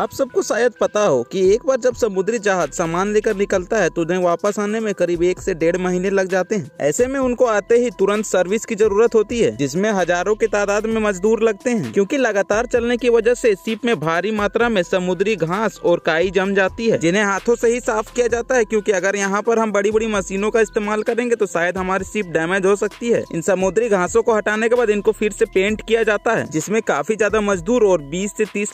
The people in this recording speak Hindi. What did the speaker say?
आप सबको शायद पता हो कि एक बार जब समुद्री जहाज सामान लेकर निकलता है तो उन्हें वापस आने में करीब एक से डेढ़ महीने लग जाते हैं ऐसे में उनको आते ही तुरंत सर्विस की जरूरत होती है जिसमें हजारों की तादाद में मजदूर लगते हैं क्योंकि लगातार चलने की वजह से सीप में भारी मात्रा में समुद्री घास और काई जम जाती है जिन्हें हाथों से ही साफ किया जाता है क्यूँकी अगर यहाँ पर हम बड़ी बड़ी मशीनों का इस्तेमाल करेंगे तो शायद हमारी सीप डैमेज हो सकती है इन समुद्री घासों को हटाने के बाद इनको फिर से पेंट किया जाता है जिसमे काफी ज्यादा मजदूर और बीस ऐसी तीस